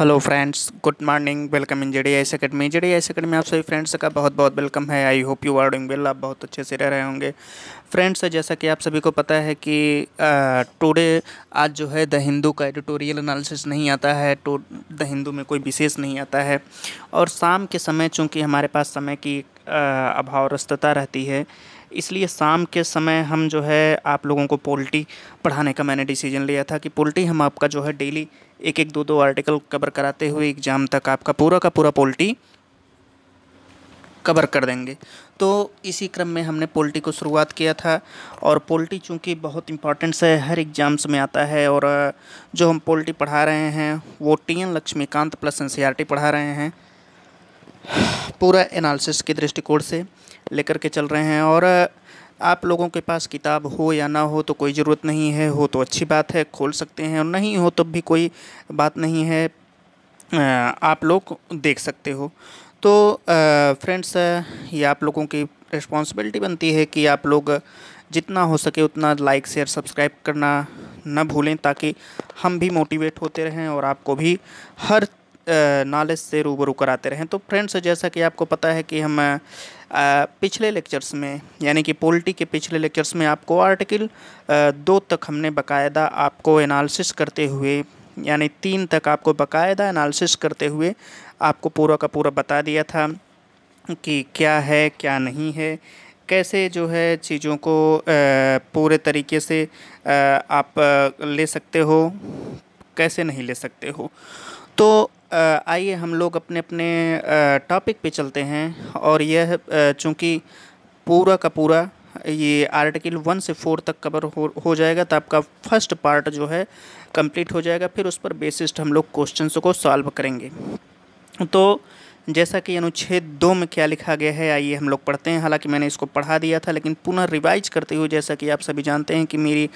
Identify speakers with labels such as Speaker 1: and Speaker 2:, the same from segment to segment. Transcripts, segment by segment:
Speaker 1: hello friends good morning welcome in JD S academy JD I academy आप सभी friends का बहुत बहुत वेलकम है I hope you are doing well आप बहुत अच्छे से रह रहे होंगे फ्रेंड्स जैसा कि आप सभी को पता है कि टुडे आज जो है द हिंदू का एडिटोरियल एनालिसिस नहीं आता है टू द हिंदू में कोई विशेष नहीं आता है और शाम के समय चूँकि हमारे पास समय की अभाव रस्तता रहती है इसलिए शाम के समय हम जो है आप लोगों को पोल्ट्री पढ़ाने का मैंने डिसीजन लिया था कि पोल्ट्री हम आपका जो है डेली एक एक दो दो आर्टिकल कवर कराते हुए एग्ज़ाम तक आपका पूरा का पूरा पोल्ट्री कवर कर देंगे तो इसी क्रम में हमने पोल्टी को शुरुआत किया था और पोल्टी चूँकि बहुत इंपॉर्टेंट है हर एग्ज़ाम्स में आता है और जो हम पोल्टी पढ़ा रहे हैं वो T N Laxmikanth plus N पढ़ा रहे हैं पूरा एनालिसिस के दृष्टिकोण से लेकर के चल रहे हैं और आप लोगों के पास किताब हो या ना हो तो कोई ज़रूरत नहीं है हो तो अच्छी बात है खोल सकते हैं और नहीं हो तब तो भी कोई बात नहीं है आप लोग देख सकते हो तो फ्रेंड्स ये आप लोगों की रिस्पॉन्सिबिलिटी बनती है कि आप लोग जितना हो सके उतना लाइक शेयर सब्सक्राइब करना न भूलें ताकि हम भी मोटिवेट होते रहें और आपको भी हर नॉलेज से रूबरू कराते रहें तो फ्रेंड्स जैसा कि आपको पता है कि हम पिछले लेक्चर्स में यानी कि पोल्टी के पिछले लेक्चर्स में आपको आर्टिकल दो तक हमने बकायदा आपको एनालिसिस करते हुए यानी तीन तक आपको बकायदा एनालिसिस करते हुए आपको पूरा का पूरा बता दिया था कि क्या है क्या नहीं है कैसे जो है चीज़ों को पूरे तरीके से आप ले सकते हो कैसे नहीं ले सकते हो तो आइए हम लोग अपने अपने टॉपिक पे चलते हैं और यह चूँकि पूरा का पूरा ये आर्टिकल वन से फोर तक कवर हो हो जाएगा तो आपका फर्स्ट पार्ट जो है कंप्लीट हो जाएगा फिर उस पर बेसिस्ड हम लोग क्वेश्चन को सॉल्व करेंगे तो जैसा कि अनुच्छेद दो में क्या लिखा गया है आइए हम लोग पढ़ते हैं हालांकि मैंने इसको पढ़ा दिया था लेकिन पुनः रिवाइज करते हुए जैसा कि आप सभी जानते हैं कि मेरी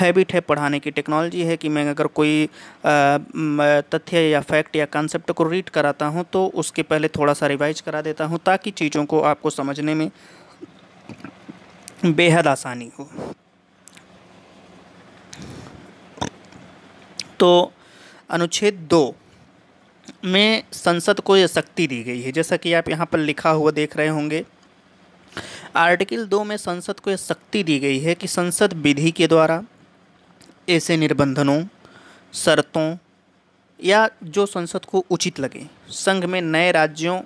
Speaker 1: हैबिट है पढ़ाने की टेक्नोलॉजी है कि मैं अगर कोई तथ्य या फैक्ट या कॉन्सेप्ट को रीड कराता हूँ तो उसके पहले थोड़ा सा रिवाइज करा देता हूँ ताकि चीज़ों को आपको समझने में बेहद आसानी हो तो अनुच्छेद दो में संसद को यह शक्ति दी गई है जैसा कि आप यहाँ पर लिखा हुआ देख रहे होंगे आर्टिकल दो में संसद को यह शक्ति दी गई है कि संसद विधि के द्वारा ऐसे निर्बंधनों शर्तों या जो संसद को उचित लगे संघ में नए राज्यों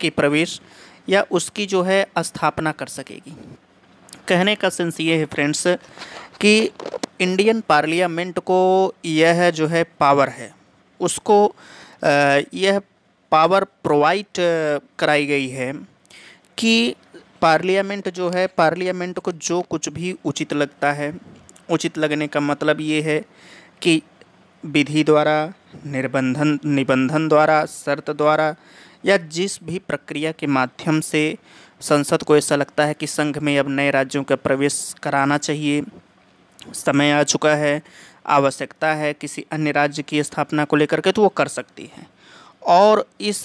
Speaker 1: के प्रवेश या उसकी जो है स्थापना कर सकेगी कहने का सेंस ये है फ्रेंड्स कि इंडियन पार्लियामेंट को यह जो है पावर है उसको यह पावर प्रोवाइड कराई गई है कि पार्लियामेंट जो है पार्लियामेंट को जो कुछ भी उचित लगता है उचित लगने का मतलब ये है कि विधि द्वारा निर्बंधन निबंधन द्वारा शर्त द्वारा या जिस भी प्रक्रिया के माध्यम से संसद को ऐसा लगता है कि संघ में अब नए राज्यों का प्रवेश कराना चाहिए समय आ चुका है आवश्यकता है किसी अन्य राज्य की स्थापना को लेकर के तो वो कर सकती है और इस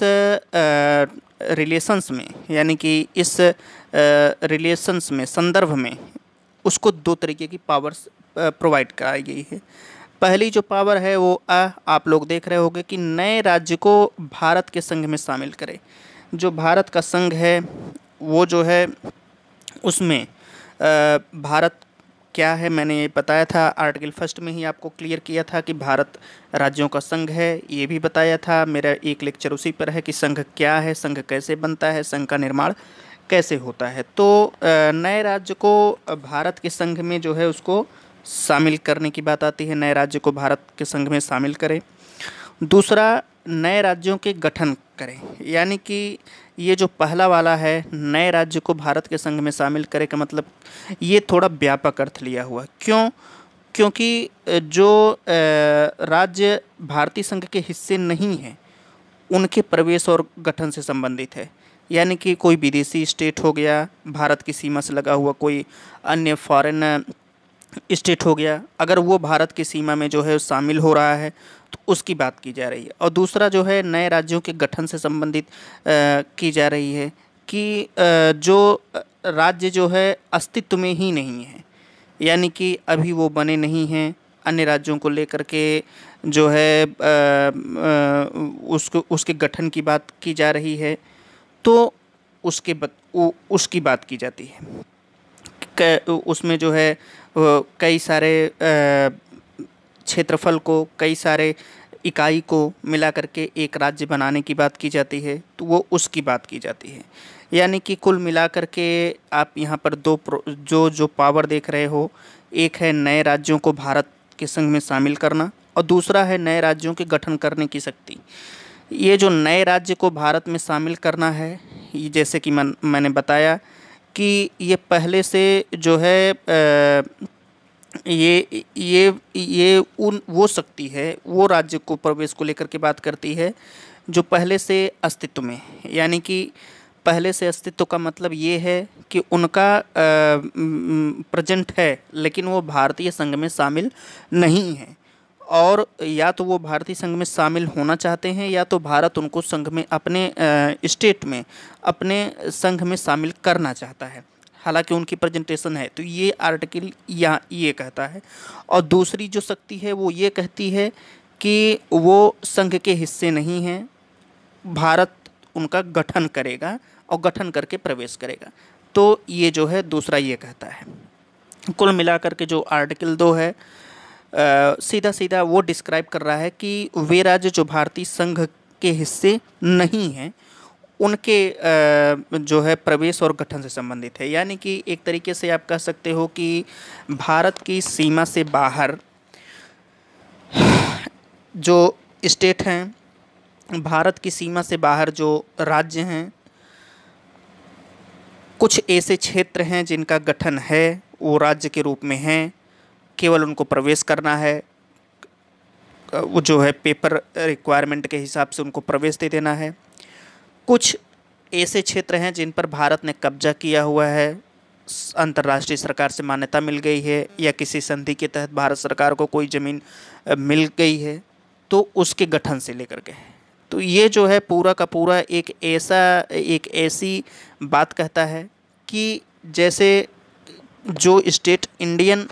Speaker 1: रिलेशंस में यानी कि इस रिलेशंस में संदर्भ में उसको दो तरीके की पावर्स प्रोवाइड कराई गई है पहली जो पावर है वो आ, आप लोग देख रहे होंगे कि नए राज्य को भारत के संघ में शामिल करें जो भारत का संघ है वो जो है उसमें भारत क्या है मैंने ये बताया था आर्टिकल फर्स्ट में ही आपको क्लियर किया था कि भारत राज्यों का संघ है ये भी बताया था मेरा एक लेक्चर उसी पर है कि संघ क्या है संघ कैसे बनता है संघ का निर्माण कैसे होता है तो नए राज्य को भारत के संघ में जो है उसको शामिल करने की बात आती है नए राज्य को भारत के संघ में शामिल करें दूसरा नए राज्यों के गठन करें यानी कि ये जो पहला वाला है नए राज्य को भारत के संघ में शामिल करें का मतलब ये थोड़ा व्यापक अर्थ लिया हुआ क्यों क्योंकि जो राज्य भारतीय संघ के हिस्से नहीं हैं उनके प्रवेश और गठन से संबंधित है यानी कि कोई विदेशी स्टेट हो गया भारत की सीमा से लगा हुआ कोई अन्य फॉरेन स्टेट हो गया अगर वो भारत की सीमा में जो है शामिल हो रहा है तो उसकी बात की जा रही है और दूसरा जो है नए राज्यों के गठन से संबंधित की जा रही है कि जो राज्य जो है अस्तित्व में ही नहीं है यानी कि अभी वो बने नहीं हैं अन्य राज्यों को लेकर के जो है उसको उसके गठन की बात की जा रही है तो उसके बत, उ, उसकी बात की जाती है उसमें जो है कई सारे क्षेत्रफल को कई सारे इकाई को मिला करके एक राज्य बनाने की बात की जाती है तो वो उसकी बात की जाती है यानी कि कुल मिला करके आप यहाँ पर दो जो जो पावर देख रहे हो एक है नए राज्यों को भारत के संघ में शामिल करना और दूसरा है नए राज्यों के गठन करने की शक्ति ये जो नए राज्य को भारत में शामिल करना है जैसे कि मैं मैंने बताया कि ये पहले से जो है आ, ये ये ये उन वो शक्ति है वो राज्य को प्रवेश को लेकर के बात करती है जो पहले से अस्तित्व में यानी कि पहले से अस्तित्व का मतलब ये है कि उनका प्रेजेंट प्रजेंट है लेकिन वो भारतीय संघ में शामिल नहीं है और या तो वो भारतीय संघ में शामिल होना चाहते हैं या तो भारत उनको संघ में अपने स्टेट में अपने संघ में शामिल करना चाहता है हालांकि उनकी प्रेजेंटेशन है तो ये आर्टिकल यहाँ ये कहता है और दूसरी जो शक्ति है वो ये कहती है कि वो संघ के हिस्से नहीं हैं भारत उनका गठन करेगा और गठन करके प्रवेश करेगा तो ये जो है दूसरा ये कहता है कुल मिलाकर के जो आर्टिकल दो है आ, सीधा सीधा वो डिस्क्राइब कर रहा है कि वे राज्य जो भारतीय संघ के हिस्से नहीं हैं उनके जो है प्रवेश और गठन से संबंधित है यानी कि एक तरीके से आप कह सकते हो कि भारत की सीमा से बाहर जो स्टेट हैं भारत की सीमा से बाहर जो राज्य हैं कुछ ऐसे क्षेत्र हैं जिनका गठन है वो राज्य के रूप में हैं केवल उनको प्रवेश करना है वो जो है पेपर रिक्वायरमेंट के हिसाब से उनको प्रवेश दे देना है कुछ ऐसे क्षेत्र हैं जिन पर भारत ने कब्जा किया हुआ है अंतर्राष्ट्रीय सरकार से मान्यता मिल गई है या किसी संधि के तहत भारत सरकार को कोई ज़मीन मिल गई है तो उसके गठन से लेकर के तो ये जो है पूरा का पूरा एक ऐसा एक ऐसी बात कहता है कि जैसे जो स्टेट इंडियन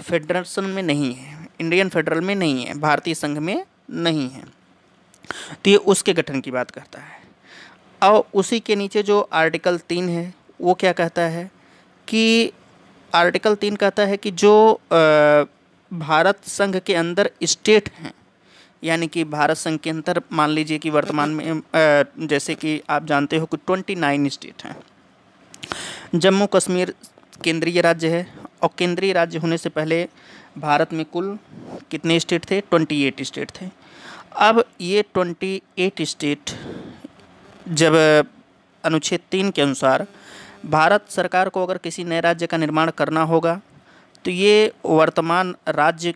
Speaker 1: फेडरेशन में नहीं है इंडियन फेडरल में नहीं है भारतीय संघ में नहीं है तो ये उसके गठन की बात करता है और उसी के नीचे जो आर्टिकल तीन है वो क्या कहता है कि आर्टिकल तीन कहता है कि जो भारत संघ के अंदर स्टेट हैं यानी कि भारत संघ के अंदर मान लीजिए कि वर्तमान में जैसे कि आप जानते हो कि ट्वेंटी नाइन स्टेट हैं जम्मू कश्मीर केंद्रीय राज्य है और केंद्रीय राज्य होने से पहले भारत में कुल कितने स्टेट थे ट्वेंटी एट स्टेट थे अब ये ट्वेंटी एट स्टेट जब अनुच्छेद तीन के अनुसार भारत सरकार को अगर किसी नए राज्य का निर्माण करना होगा तो ये वर्तमान राज्य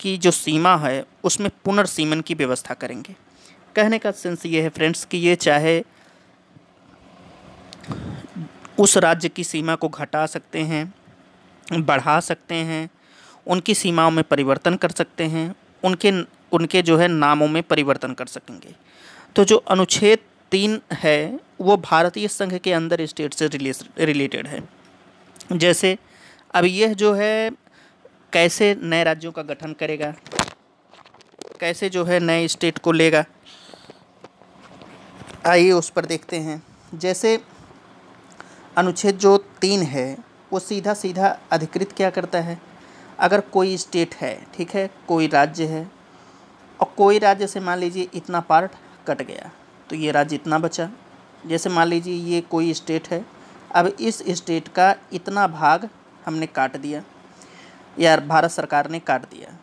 Speaker 1: की जो सीमा है उसमें पुनर्सीमन की व्यवस्था करेंगे कहने का सेंस ये है फ्रेंड्स कि ये चाहे उस राज्य की सीमा को घटा सकते हैं बढ़ा सकते हैं उनकी सीमाओं में परिवर्तन कर सकते हैं उनके उनके जो है नामों में परिवर्तन कर सकेंगे तो जो अनुच्छेद तीन है वो भारतीय संघ के अंदर स्टेट से रिलेटेड है जैसे अब यह जो है कैसे नए राज्यों का गठन करेगा कैसे जो है नए स्टेट को लेगा आइए उस पर देखते हैं जैसे अनुच्छेद जो तीन है वो सीधा सीधा अधिकृत क्या करता है अगर कोई स्टेट है ठीक है कोई राज्य है और कोई राज्य से मान लीजिए इतना पार्ट कट गया तो ये राज्य इतना बचा जैसे मान लीजिए ये कोई स्टेट है अब इस स्टेट का इतना भाग हमने काट दिया या भारत सरकार ने काट दिया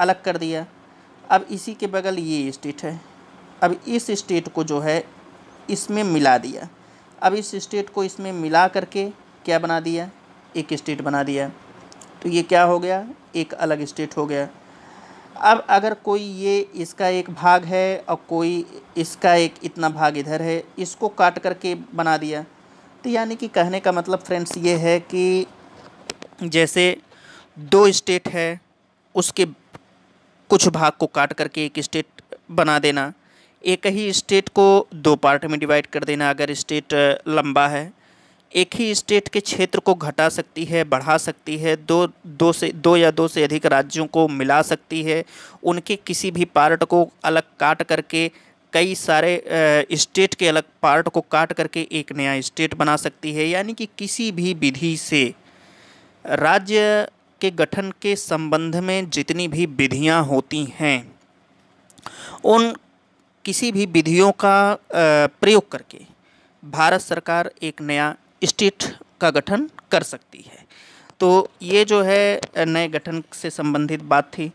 Speaker 1: अलग कर दिया अब इसी के बगल ये स्टेट है अब इस स्टेट को जो है इसमें मिला दिया अब इस स्टेट को इसमें मिला करके क्या बना दिया एक स्टेट बना दिया तो ये क्या हो गया एक अलग स्टेट हो गया अब अगर कोई ये इसका एक भाग है और कोई इसका एक इतना भाग इधर है इसको काट करके बना दिया तो यानी कि कहने का मतलब फ्रेंड्स ये है कि जैसे दो स्टेट है उसके कुछ भाग को काट करके एक स्टेट बना देना एक ही स्टेट को दो पार्ट में डिवाइड कर देना अगर स्टेट लंबा है एक ही स्टेट के क्षेत्र को घटा सकती है बढ़ा सकती है दो दो से दो या दो से अधिक राज्यों को मिला सकती है उनके किसी भी पार्ट को अलग काट करके कई सारे स्टेट के अलग पार्ट को काट करके एक नया स्टेट बना सकती है यानी कि किसी भी विधि से राज्य के गठन के संबंध में जितनी भी विधियां होती हैं उन किसी भी विधियों का प्रयोग करके भारत सरकार एक नया स्टेट का गठन कर सकती है तो ये जो है नए गठन से संबंधित बात थी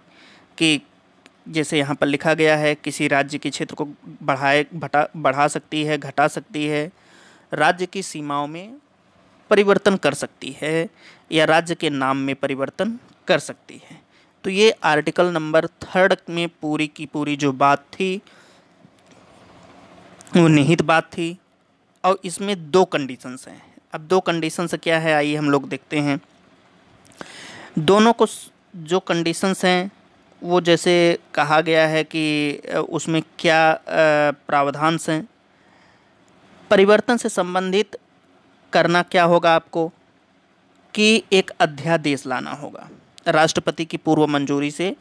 Speaker 1: कि जैसे यहाँ पर लिखा गया है किसी राज्य के क्षेत्र को बढ़ाए घटा बढ़ा सकती है घटा सकती है राज्य की सीमाओं में परिवर्तन कर सकती है या राज्य के नाम में परिवर्तन कर सकती है तो ये आर्टिकल नंबर थर्ड में पूरी की पूरी जो बात थी वो निहित बात थी और इसमें दो कंडीशंस हैं अब दो कंडीशंस क्या है आइए हम लोग देखते हैं दोनों को जो कंडीशंस हैं वो जैसे कहा गया है कि उसमें क्या प्रावधान्स हैं परिवर्तन से संबंधित करना क्या होगा आपको कि एक अध्यादेश लाना होगा राष्ट्रपति की पूर्व मंजूरी से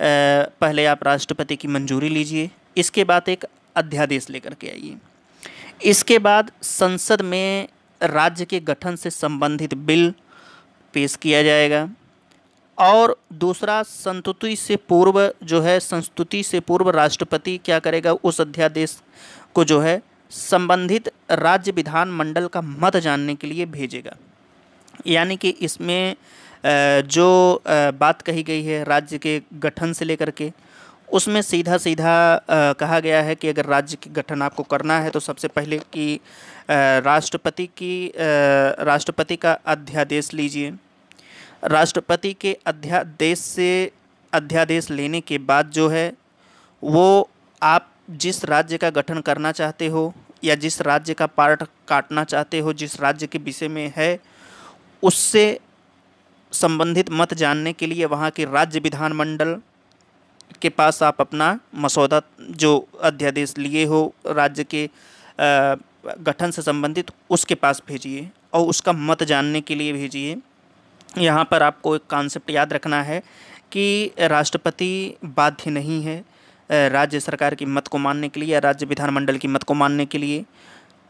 Speaker 1: पहले आप राष्ट्रपति की मंजूरी लीजिए इसके बाद एक अध्यादेश लेकर के आइए इसके बाद संसद में राज्य के गठन से संबंधित बिल पेश किया जाएगा और दूसरा संतुति से पूर्व जो है संस्तुति से पूर्व राष्ट्रपति क्या करेगा उस अध्यादेश को जो है संबंधित राज्य विधानमंडल का मत जानने के लिए भेजेगा यानी कि इसमें जो बात कही गई है राज्य के गठन से लेकर के उसमें सीधा सीधा कहा गया है कि अगर राज्य के गठन आपको करना है तो सबसे पहले कि राष्ट्रपति की राष्ट्रपति का अध्यादेश लीजिए राष्ट्रपति के अध्यादेश से अध्यादेश लेने के बाद जो है वो आप जिस राज्य का गठन करना चाहते हो या जिस राज्य का पार्ट काटना चाहते हो जिस राज्य के विषय में है उससे संबंधित मत जानने के लिए वहाँ के राज्य विधानमंडल के पास आप अपना मसौदा जो अध्यादेश लिए हो राज्य के गठन से संबंधित उसके पास भेजिए और उसका मत जानने के लिए भेजिए यहाँ पर आपको एक कॉन्सेप्ट याद रखना है कि राष्ट्रपति बाध्य नहीं है राज्य सरकार की मत को मानने के लिए या राज्य विधानमंडल की मत को मानने के लिए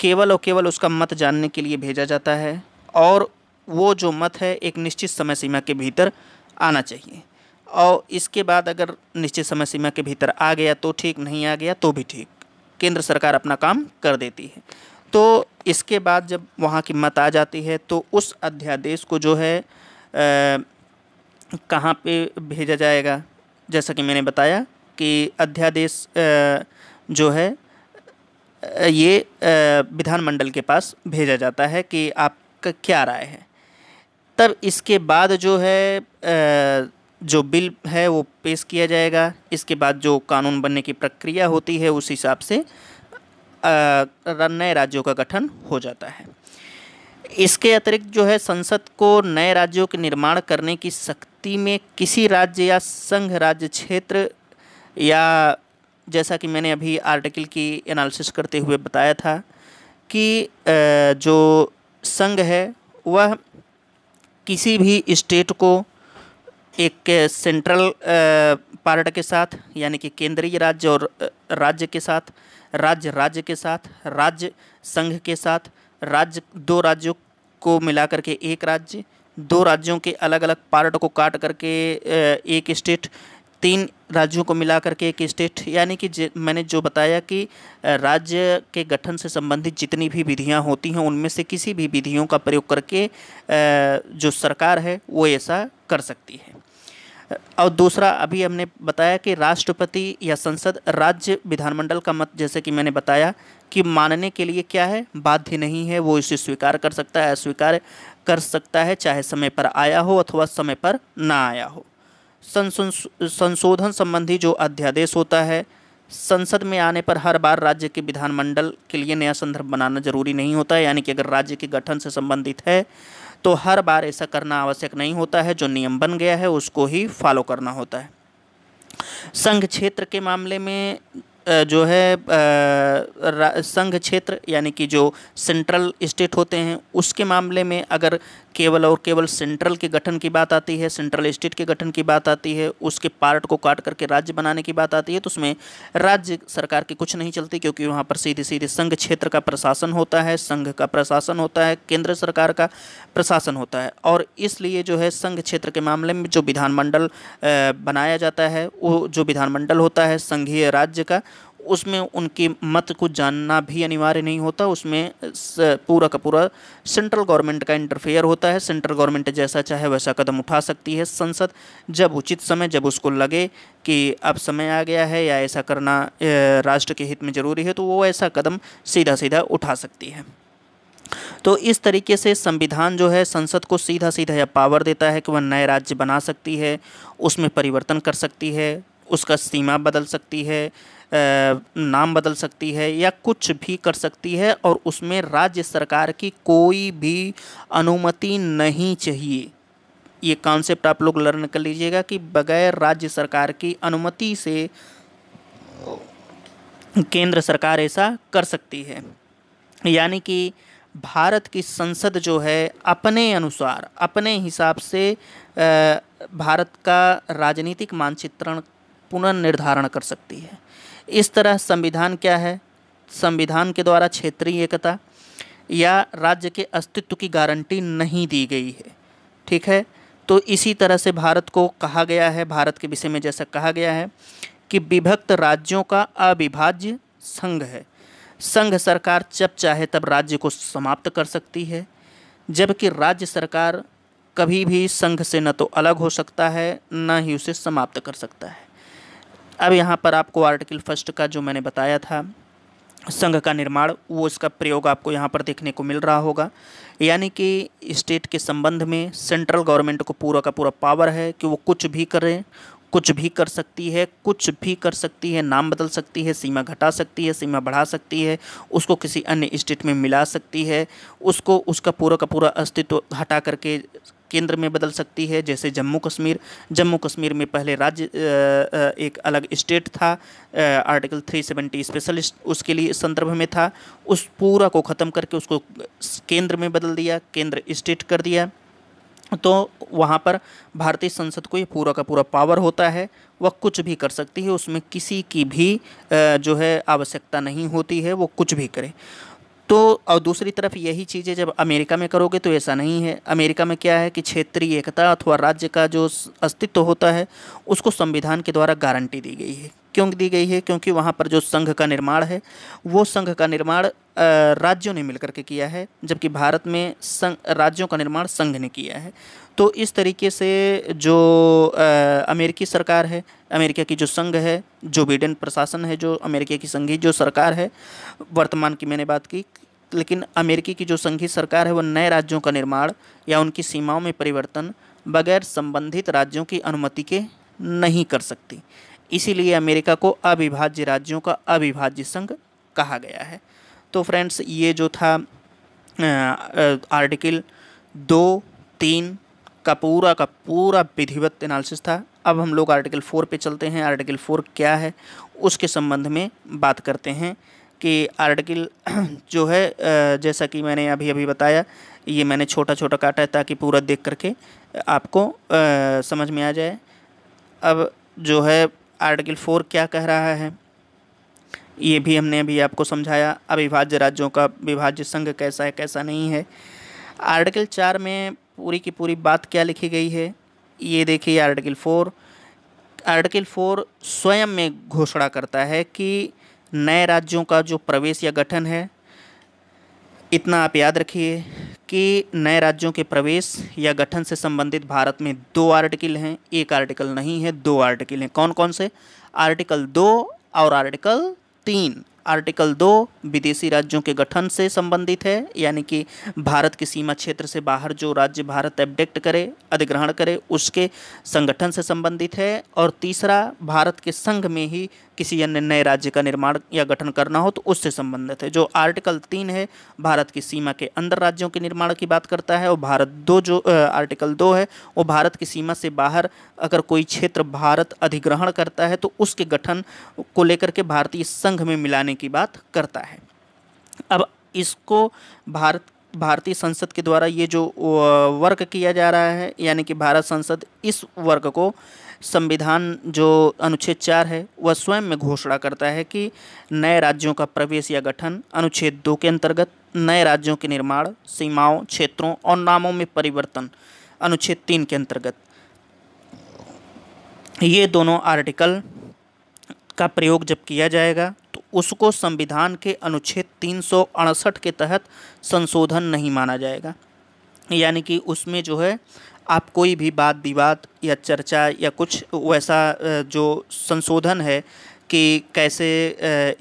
Speaker 1: केवल और केवल उसका मत जानने के लिए भेजा जाता है और वो जो मत है एक निश्चित समय सीमा के भीतर आना चाहिए और इसके बाद अगर निश्चित समय सीमा के भीतर आ गया तो ठीक नहीं आ गया तो भी ठीक केंद्र सरकार अपना काम कर देती है तो इसके बाद जब वहाँ की मत आ जाती है तो उस अध्यादेश को जो है कहाँ पे भेजा जाएगा जैसा कि मैंने बताया कि अध्यादेश जो है ये विधानमंडल के पास भेजा जाता है कि आपका क्या राय है तब इसके बाद जो है जो बिल है वो पेश किया जाएगा इसके बाद जो कानून बनने की प्रक्रिया होती है उस हिसाब से नए राज्यों का गठन हो जाता है इसके अतिरिक्त जो है संसद को नए राज्यों के निर्माण करने की शक्ति में किसी राज्य या संघ राज्य क्षेत्र या जैसा कि मैंने अभी आर्टिकल की एनालिसिस करते हुए बताया था कि जो संघ है वह किसी भी स्टेट को एक सेंट्रल पार्ट के साथ यानी कि केंद्रीय राज्य और राज्य के साथ राज्य राज्य के साथ राज्य संघ के साथ राज्य दो राज्यों को मिलाकर के एक राज्य दो राज्यों के अलग अलग पार्ट को काट करके एक स्टेट तीन राज्यों को मिलाकर के एक स्टेट यानी कि मैंने जो बताया कि राज्य के गठन से संबंधित जितनी भी विधियां होती हैं उनमें से किसी भी विधियों का प्रयोग करके जो सरकार है वो ऐसा कर सकती है और दूसरा अभी हमने बताया कि राष्ट्रपति या संसद राज्य विधानमंडल का मत जैसे कि मैंने बताया कि मानने के लिए क्या है बाध्य नहीं है वो इसे स्वीकार कर सकता है अस्वीकार कर सकता है चाहे समय पर आया हो अथवा समय पर ना आया हो संशोधन संबंधी जो अध्यादेश होता है संसद में आने पर हर बार राज्य के विधानमंडल के लिए नया संदर्भ बनाना जरूरी नहीं होता है यानी कि अगर राज्य के गठन से संबंधित है तो हर बार ऐसा करना आवश्यक नहीं होता है जो नियम बन गया है उसको ही फॉलो करना होता है संघ क्षेत्र के मामले में जो है संघ क्षेत्र यानी कि जो सेंट्रल स्टेट होते हैं उसके मामले में अगर केवल और केवल सेंट्रल के गठन की बात आती है सेंट्रल स्टेट के गठन की बात आती है उसके पार्ट को काट करके राज्य बनाने की बात आती है तो उसमें राज्य सरकार की कुछ नहीं चलती क्योंकि वहाँ पर सीधे सीधे संघ क्षेत्र का प्रशासन होता है संघ का प्रशासन होता है केंद्र सरकार का प्रशासन होता है और इसलिए जो है संघ क्षेत्र के मामले में जो विधानमंडल बनाया जाता है वो जो विधानमंडल होता है संघीय राज्य का उसमें उनके मत को जानना भी अनिवार्य नहीं होता उसमें पूरा का पूरा सेंट्रल गवर्नमेंट का इंटरफेयर होता है सेंट्रल गवर्नमेंट जैसा चाहे वैसा कदम उठा सकती है संसद जब उचित समय जब उसको लगे कि अब समय आ गया है या ऐसा करना राष्ट्र के हित में ज़रूरी है तो वो ऐसा कदम सीधा सीधा उठा सकती है तो इस तरीके से संविधान जो है संसद को सीधा सीधा यह पावर देता है कि वह नए राज्य बना सकती है उसमें परिवर्तन कर सकती है उसका सीमा बदल सकती है नाम बदल सकती है या कुछ भी कर सकती है और उसमें राज्य सरकार की कोई भी अनुमति नहीं चाहिए ये कॉन्सेप्ट आप लोग लर्न कर लीजिएगा कि बगैर राज्य सरकार की अनुमति से केंद्र सरकार ऐसा कर सकती है यानी कि भारत की संसद जो है अपने अनुसार अपने हिसाब से भारत का राजनीतिक मानचित्रण पुनर्निर्धारण कर सकती है इस तरह संविधान क्या है संविधान के द्वारा क्षेत्रीय एकता या राज्य के अस्तित्व की गारंटी नहीं दी गई है ठीक है तो इसी तरह से भारत को कहा गया है भारत के विषय में जैसा कहा गया है कि विभक्त राज्यों का अविभाज्य संघ है संघ सरकार जब चाहे तब राज्य को समाप्त कर सकती है जबकि राज्य सरकार कभी भी संघ से न तो अलग हो सकता है न ही उसे समाप्त कर सकता है अब यहाँ पर आपको आर्टिकल फर्स्ट का जो मैंने बताया था संघ का निर्माण वो इसका प्रयोग आपको यहाँ पर देखने को मिल रहा होगा यानी कि स्टेट के संबंध में सेंट्रल गवर्नमेंट को पूरा का पूरा पावर है कि वो कुछ भी करें कुछ भी कर सकती है कुछ भी कर सकती है नाम बदल सकती है सीमा घटा सकती है सीमा बढ़ा सकती है उसको किसी अन्य स्टेट में मिला सकती है उसको उसका पूरा का पूरा अस्तित्व हटा करके केंद्र में बदल सकती है जैसे जम्मू कश्मीर जम्मू कश्मीर में पहले राज्य एक अलग स्टेट था आर्टिकल 370 स्पेशल उसके लिए संदर्भ में था उस पूरा को ख़त्म करके उसको केंद्र में बदल दिया केंद्र स्टेट कर दिया तो वहाँ पर भारतीय संसद को ये पूरा का पूरा पावर होता है वह कुछ भी कर सकती है उसमें किसी की भी जो है आवश्यकता नहीं होती है वो कुछ भी करे तो और दूसरी तरफ यही चीज़ें जब अमेरिका में करोगे तो ऐसा नहीं है अमेरिका में क्या है कि क्षेत्रीय एकता अथवा राज्य का जो अस्तित्व होता है उसको संविधान के द्वारा गारंटी दी गई है क्यों दी गई है क्योंकि वहाँ पर जो संघ का निर्माण है वो संघ का निर्माण राज्यों ने मिलकर के किया है जबकि भारत में संघ राज्यों का निर्माण संघ ने किया है तो इस तरीके से जो अमेरिकी सरकार है अमेरिका की जो संघ है जो बिडेन प्रशासन है जो अमेरिका की संघी जो सरकार है वर्तमान की मैंने बात की लेकिन अमेरिकी की जो संघीय सरकार है वह नए राज्यों का निर्माण या उनकी सीमाओं में परिवर्तन बगैर संबंधित राज्यों की अनुमति के नहीं कर सकती इसीलिए अमेरिका को अविभाज्य राज्यों का अविभाज्य संघ कहा गया है तो फ्रेंड्स ये जो था आर्टिकल दो तीन का पूरा का पूरा विधिवत एनालिसिस था अब हम लोग आर्टिकल फ़ोर पे चलते हैं आर्टिकल फ़ोर क्या है उसके संबंध में बात करते हैं कि आर्टिकल जो है जैसा कि मैंने अभी अभी बताया ये मैंने छोटा छोटा काटा है ताकि पूरा देख करके आपको समझ में आ जाए अब जो है आर्टिकल फ़ोर क्या कह रहा है ये भी हमने अभी आपको समझाया अविभाज्य राज्यों का विभाज्य संघ कैसा है कैसा नहीं है आर्टिकल चार में पूरी की पूरी बात क्या लिखी गई है ये देखिए आर्टिकल फोर आर्टिकल फोर स्वयं में घोषणा करता है कि नए राज्यों का जो प्रवेश या गठन है इतना आप याद रखिए कि नए राज्यों के प्रवेश या गठन से संबंधित भारत में दो आर्टिकल हैं एक आर्टिकल नहीं है दो आर्टिकल हैं कौन कौन से आर्टिकल दो और आर्टिकल तीन आर्टिकल दो विदेशी राज्यों के गठन से संबंधित है यानी कि भारत की सीमा क्षेत्र से बाहर जो राज्य भारत एबडेक्ट करे अधिग्रहण करे उसके संगठन से संबंधित है और तीसरा भारत के संघ में ही किसी अन्य नए राज्य का निर्माण या गठन करना हो तो उससे संबंधित है जो आर्टिकल तीन है भारत की सीमा के अंदर राज्यों के निर्माण की बात करता है और भारत दो जो आर्टिकल दो है वो भारत की सीमा से बाहर अगर कोई क्षेत्र भारत अधिग्रहण करता है तो उसके गठन को लेकर के भारतीय संघ में मिलाने की बात करता है अब इसको भारत भारतीय संसद के द्वारा ये जो वर्क किया जा रहा है यानी कि भारत संसद इस वर्क को संविधान जो अनुच्छेद चार है वह स्वयं में घोषणा करता है कि नए राज्यों का प्रवेश या गठन अनुच्छेद दो के अंतर्गत नए राज्यों के निर्माण सीमाओं क्षेत्रों और नामों में परिवर्तन अनुच्छेद तीन के अंतर्गत ये दोनों आर्टिकल का प्रयोग जब किया जाएगा तो उसको संविधान के अनुच्छेद तीन के तहत संशोधन नहीं माना जाएगा यानी कि उसमें जो है आप कोई भी बात विवाद या चर्चा या कुछ वैसा जो संशोधन है कि कैसे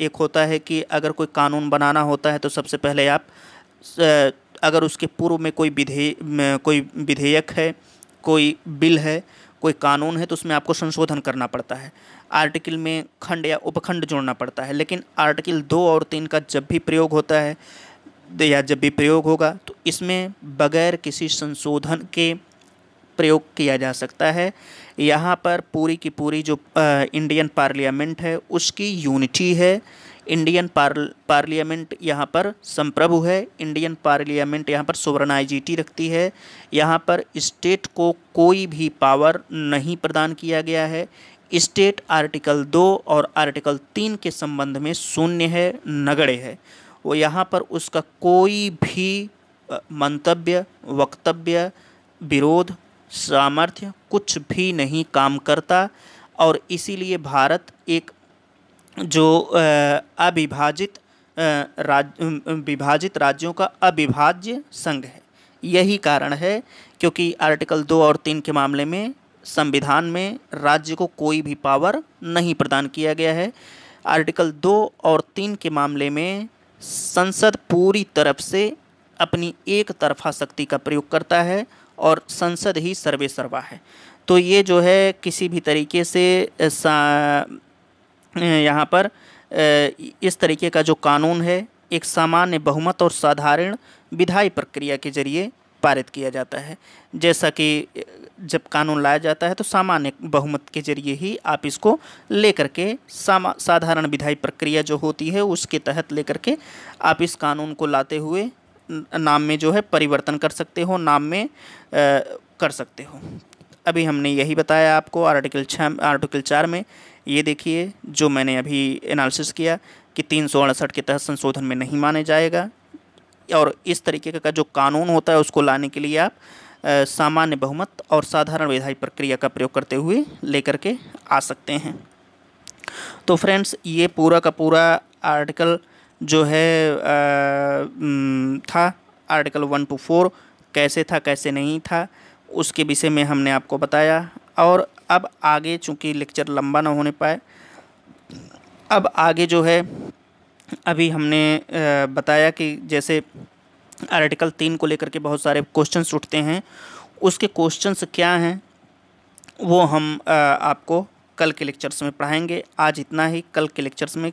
Speaker 1: एक होता है कि अगर कोई कानून बनाना होता है तो सबसे पहले आप अगर उसके पूर्व में कोई विधेय कोई विधेयक है कोई बिल है कोई कानून है तो उसमें आपको संशोधन करना पड़ता है आर्टिकल में खंड या उपखंड जोड़ना पड़ता है लेकिन आर्टिकल दो और तीन का जब भी प्रयोग होता है या जब भी प्रयोग होगा तो इसमें बगैर किसी संशोधन के प्रयोग किया जा सकता है यहाँ पर पूरी की पूरी जो इंडियन पार्लियामेंट है उसकी यूनिटी है इंडियन पार पार्लियामेंट यहाँ पर संप्रभु है इंडियन पार्लियामेंट यहाँ पर सोवरनाइजिटी रखती है यहाँ पर स्टेट को कोई भी पावर नहीं प्रदान किया गया है स्टेट आर्टिकल दो और आर्टिकल तीन के संबंध में शून्य है नगड़े है वो यहाँ पर उसका कोई भी मंतव्य वक्तव्य विरोध सामर्थ्य कुछ भी नहीं काम करता और इसीलिए भारत एक जो अविभाजित राज विभाजित राज्यों का अविभाज्य संघ है यही कारण है क्योंकि आर्टिकल दो और तीन के मामले में संविधान में राज्य को कोई भी पावर नहीं प्रदान किया गया है आर्टिकल दो और तीन के मामले में संसद पूरी तरफ से अपनी एक तरफा शक्ति का प्रयोग करता है और संसद ही सर्वे सर्वा है तो ये जो है किसी भी तरीके से यहाँ पर इस तरीके का जो कानून है एक सामान्य बहुमत और साधारण विधायी प्रक्रिया के जरिए पारित किया जाता है जैसा कि जब कानून लाया जाता है तो सामान्य बहुमत के जरिए ही आप इसको लेकर के सामा साधारण विधायी प्रक्रिया जो होती है उसके तहत लेकर के आप इस कानून को लाते हुए नाम में जो है परिवर्तन कर सकते हो नाम में आ, कर सकते हो अभी हमने यही बताया आपको आर्टिकल छः आर्टिकल चार में ये देखिए जो मैंने अभी एनालिसिस किया कि तीन सौ अड़सठ के तहत संशोधन में नहीं माने जाएगा और इस तरीके का जो कानून होता है उसको लाने के लिए आप सामान्य बहुमत और साधारण विधायी प्रक्रिया का प्रयोग करते हुए लेकर के आ सकते हैं तो फ्रेंड्स ये पूरा का पूरा आर्टिकल जो है आ, था आर्टिकल वन टू फोर कैसे था कैसे नहीं था उसके विषय में हमने आपको बताया और अब आगे चूंकि लेक्चर लंबा ना होने पाए अब आगे जो है अभी हमने बताया कि जैसे आर्टिकल तीन को लेकर के बहुत सारे क्वेश्चंस उठते हैं उसके क्वेश्चंस क्या हैं वो हम आपको कल के लेक्चर्स में पढ़ाएंगे आज इतना ही कल के लेक्चर्स में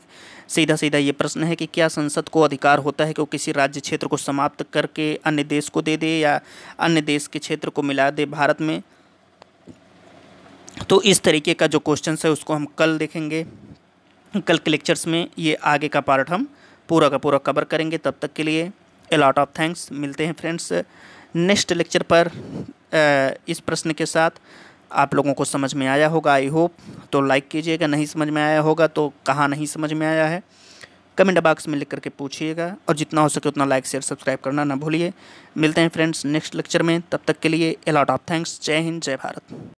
Speaker 1: सीधा सीधा ये प्रश्न है कि क्या संसद को अधिकार होता है कि वो किसी राज्य क्षेत्र को समाप्त करके अन्य देश को दे दे या अन्य देश के क्षेत्र को मिला दे भारत में तो इस तरीके का जो क्वेश्चन है उसको हम कल देखेंगे कल के लेक्चर्स में ये आगे का पार्ट हम पूरा का पूरा कवर करेंगे तब तक के लिए अलॉट ऑफ थैंक्स मिलते हैं फ्रेंड्स नेक्स्ट लेक्चर पर इस प्रश्न के साथ आप लोगों को समझ में आया होगा आई होप तो लाइक कीजिएगा नहीं समझ में आया होगा तो कहाँ नहीं समझ में आया है कमेंट बॉक्स में लिख करके पूछिएगा और जितना हो सके उतना लाइक शेयर सब्सक्राइब करना ना भूलिए मिलते हैं फ्रेंड्स नेक्स्ट लेक्चर में तब तक के लिए अलॉट ऑफ थैंक्स जय हिंद जय भारत